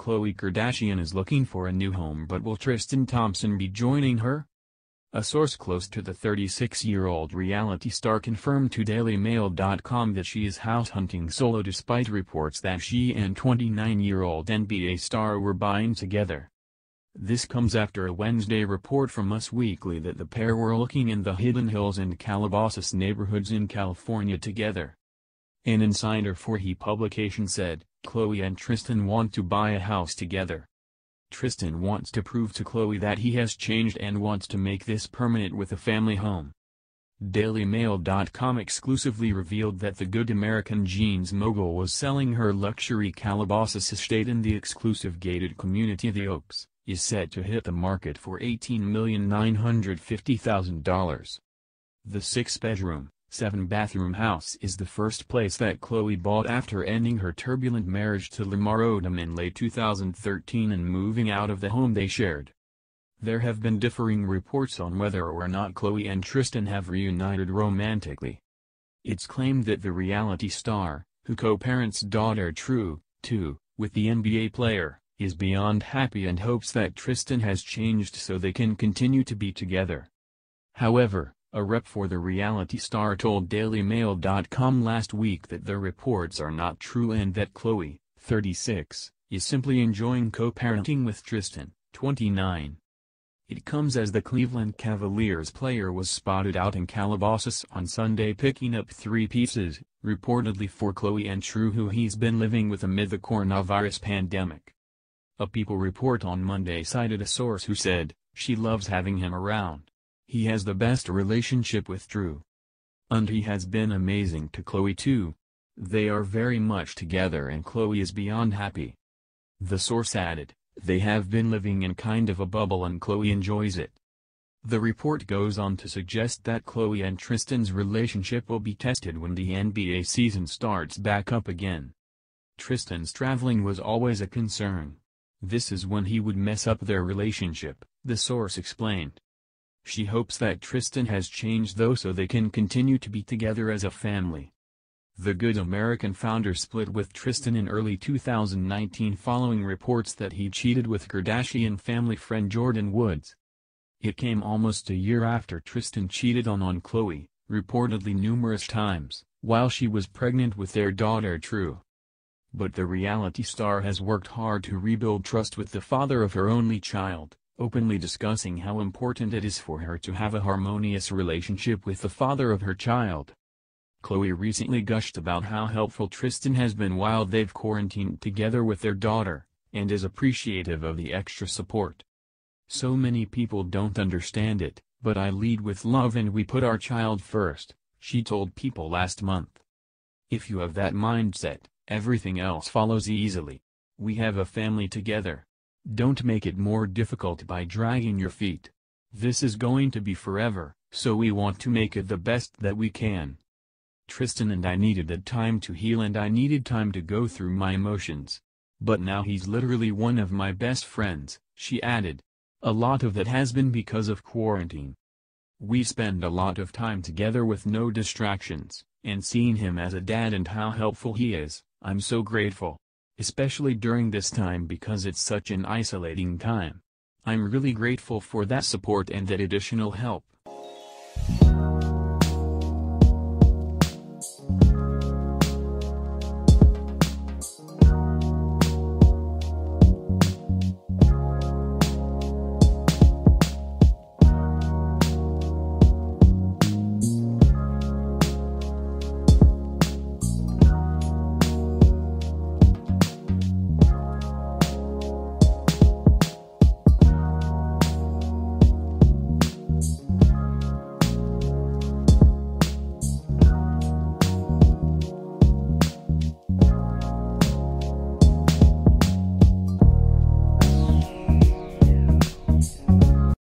Khloe Kardashian is looking for a new home but will Tristan Thompson be joining her? A source close to the 36-year-old reality star confirmed to DailyMail.com that she is house hunting solo despite reports that she and 29-year-old NBA star were buying together. This comes after a Wednesday report from Us Weekly that the pair were looking in the Hidden Hills and Calabasas neighborhoods in California together. An insider for He publication said, Chloe and Tristan want to buy a house together. Tristan wants to prove to Chloe that he has changed and wants to make this permanent with a family home. DailyMail.com exclusively revealed that the good American jeans mogul was selling her luxury Calabasas estate in the exclusive gated community The Oaks, is set to hit the market for $18,950,000. The six-bedroom, seven-bathroom house is the first place that Chloe bought after ending her turbulent marriage to Lamar Odom in late 2013 and moving out of the home they shared. There have been differing reports on whether or not Chloe and Tristan have reunited romantically. It's claimed that the reality star, who co-parents daughter True, too, with the NBA player, is beyond happy and hopes that Tristan has changed so they can continue to be together. However, a rep for the reality star told DailyMail.com last week that the reports are not true and that Chloe, 36, is simply enjoying co-parenting with Tristan, 29. It comes as the Cleveland Cavaliers player was spotted out in Calabasas on Sunday picking up three pieces, reportedly for Chloe and True who he's been living with amid the coronavirus pandemic. A People report on Monday cited a source who said, she loves having him around. He has the best relationship with Drew. And he has been amazing to Chloe too. They are very much together and Chloe is beyond happy. The source added, they have been living in kind of a bubble and Chloe enjoys it. The report goes on to suggest that Chloe and Tristan's relationship will be tested when the NBA season starts back up again. Tristan's traveling was always a concern. This is when he would mess up their relationship, the source explained. She hopes that Tristan has changed though so they can continue to be together as a family. The Good American founder split with Tristan in early 2019 following reports that he cheated with Kardashian family friend Jordan Woods. It came almost a year after Tristan cheated on on Chloe, reportedly numerous times, while she was pregnant with their daughter True. But the reality star has worked hard to rebuild trust with the father of her only child openly discussing how important it is for her to have a harmonious relationship with the father of her child. Chloe recently gushed about how helpful Tristan has been while they've quarantined together with their daughter, and is appreciative of the extra support. So many people don't understand it, but I lead with love and we put our child first, she told People last month. If you have that mindset, everything else follows easily. We have a family together, don't make it more difficult by dragging your feet. This is going to be forever, so we want to make it the best that we can. Tristan and I needed that time to heal and I needed time to go through my emotions. But now he's literally one of my best friends, she added. A lot of that has been because of quarantine. We spend a lot of time together with no distractions, and seeing him as a dad and how helpful he is, I'm so grateful especially during this time because it's such an isolating time. I'm really grateful for that support and that additional help.